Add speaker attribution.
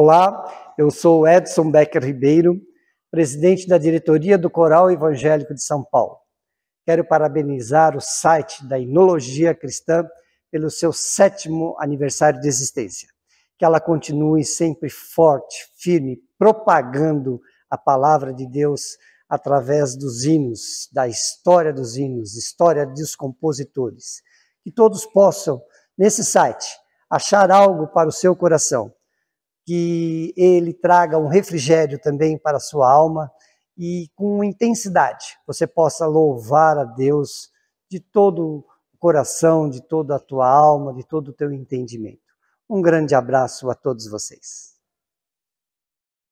Speaker 1: Olá, eu sou Edson Becker Ribeiro, presidente da diretoria do Coral Evangélico de São Paulo. Quero parabenizar o site da Inologia Cristã pelo seu sétimo aniversário de existência. Que ela continue sempre forte, firme, propagando a palavra de Deus através dos hinos, da história dos hinos, história dos compositores. Que todos possam, nesse site, achar algo para o seu coração que ele traga um refrigério também para a sua alma e com intensidade você possa louvar a Deus de todo o coração, de toda a tua alma, de todo o teu entendimento. Um grande abraço a todos vocês.